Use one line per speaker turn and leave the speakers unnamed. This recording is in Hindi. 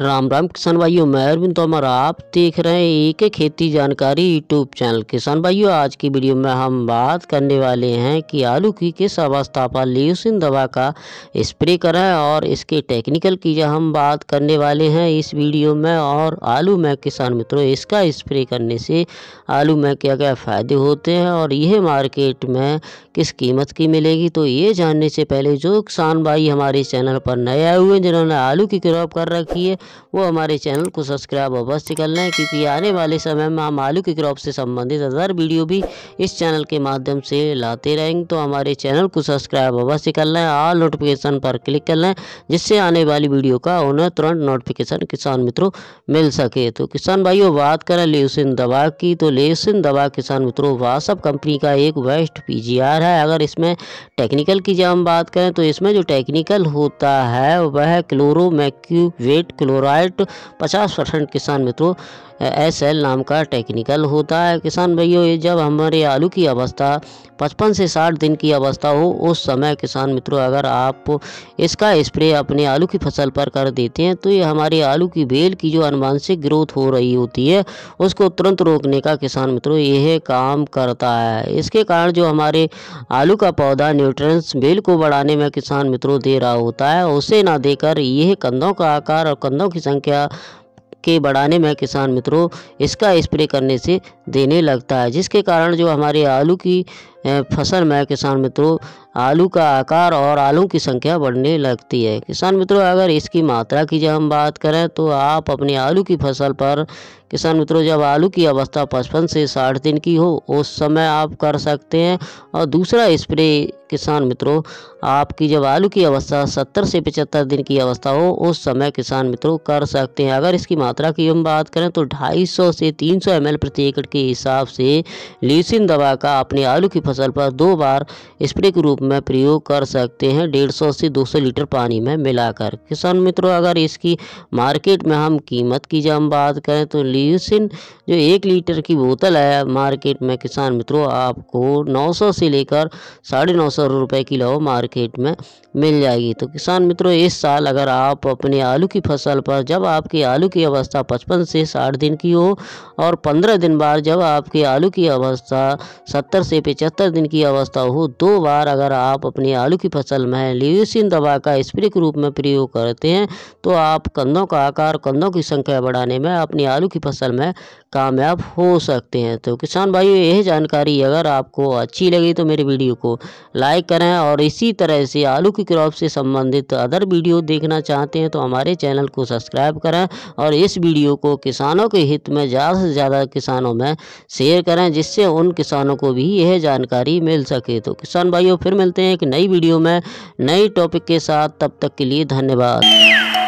राम राम किसान भाइयों मैं अरविंद तोमर आप देख रहे हैं एक खेती जानकारी यूट्यूब चैनल किसान भाइयों आज की वीडियो में हम बात करने वाले हैं कि आलू की किस अवस्था पर लियोसिन दवा का स्प्रे करें और इसके टेक्निकल की हम बात करने वाले हैं इस वीडियो में और आलू में किसान मित्रों इसका स्प्रे करने से आलू में क्या क्या फ़ायदे होते हैं और यह मार्केट में किस कीमत की मिलेगी तो ये जानने से पहले जो किसान भाई हमारे चैनल पर नए आए हुए हैं जिन्होंने आलू की क्रॉप कर रखी है वो हमारे चैनल को सब्सक्राइब अवश्य कर लें क्योंकि आने वाले समय में हम आलू की क्रॉप से संबंधित हज़ार वीडियो भी इस चैनल के माध्यम से लाते रहेंगे तो हमारे चैनल को सब्सक्राइब अवश्य कर लें ऑल नोटिफिकेशन पर क्लिक कर लें जिससे आने वाली वीडियो का उन्हें तुरंत नोटिफिकेशन किसान मित्रों मिल सके तो किसान भाइयों बात करें लेसिन दवा की तो लेसिन दवा किसान मित्रों व्हाट्सअप कंपनी का एक वेस्ट पी है अगर इसमें टेक्निकल की जब हम बात करें तो इसमें जो टेक्निकल होता है वह क्लोरोमैक्यूवेट क्लोरो क्लोराइट पचास परसेंट किसान मित्रों एस एल नाम का टेक्निकल होता है किसान भाइयों जब हमारे आलू की अवस्था 55 से 60 दिन की अवस्था हो उस समय किसान मित्रों अगर आप इसका स्प्रे अपने आलू की फसल पर कर देते हैं तो ये हमारे आलू की बेल की जो अनुवांशिक ग्रोथ हो रही होती है उसको तुरंत रोकने का किसान मित्रों यह काम करता है इसके कारण जो हमारे आलू का पौधा न्यूट्रंस बेल को बढ़ाने में किसान मित्रों दे रहा होता है उसे ना देकर यह कंधों का आकार और कंधों पौधों की संख्या के बढ़ाने में किसान मित्रों इसका स्प्रे करने से देने लगता है जिसके कारण जो हमारे आलू की फसल में किसान मित्रों आलू का आकार और आलू की संख्या बढ़ने लगती है किसान मित्रों अगर इसकी मात्रा की जब हम बात करें तो आप अपने आलू की फसल पर किसान मित्रों जब आलू की अवस्था पचपन से साठ दिन की हो उस समय आप कर सकते हैं और दूसरा स्प्रे किसान मित्रों आपकी जब आलू की अवस्था सत्तर से पचहत्तर दिन की अवस्था हो उस समय किसान मित्रों कर सकते हैं अगर इसकी मात्रा की हम बात करें तो ढाई सौ से तीन सौ एम प्रति एकड़ के हिसाब से लीसिन दवा का अपने आलू की फसल फसल पर दो बार स्प्रे के रूप में प्रयोग कर सकते हैं डेढ़ सौ से दो सौ लीटर पानी में मिलाकर किसान मित्रों अगर इसकी मार्केट में हम कीमत की जब बात करें तो ल्यूसिन जो एक लीटर की बोतल है मार्केट में किसान मित्रों आपको सौ से लेकर साढ़े नौ सौ रुपये किलो मार्केट में मिल जाएगी तो किसान मित्रों इस साल अगर आप अपने आलू की फसल पर जब आपकी आलू की अवस्था 55 से 60 दिन की हो और 15 दिन बाद जब आपके आलू की अवस्था 70 से पचहत्तर सत्तर दिन की अवस्था हो दो बार अगर आप अपनी आलू की फसल में लिविसिन दवा का स्प्रे के रूप में प्रयोग करते हैं तो आप कंधों का आकार कंधों की संख्या बढ़ाने में अपनी आलू की फसल में कामयाब हो सकते हैं तो किसान भाइयों यह जानकारी अगर आपको अच्छी लगी तो मेरे वीडियो को लाइक करें और इसी तरह से आलू की क्रॉप से संबंधित अदर वीडियो देखना चाहते हैं तो हमारे चैनल को सब्सक्राइब करें और इस वीडियो को किसानों के हित में ज़्यादा से ज़्यादा किसानों में शेयर करें जिससे उन किसानों को भी यह जानकारी जानकारी मिल सके तो किसान भाइयों फिर मिलते हैं एक नई वीडियो में नई टॉपिक के साथ तब तक के लिए धन्यवाद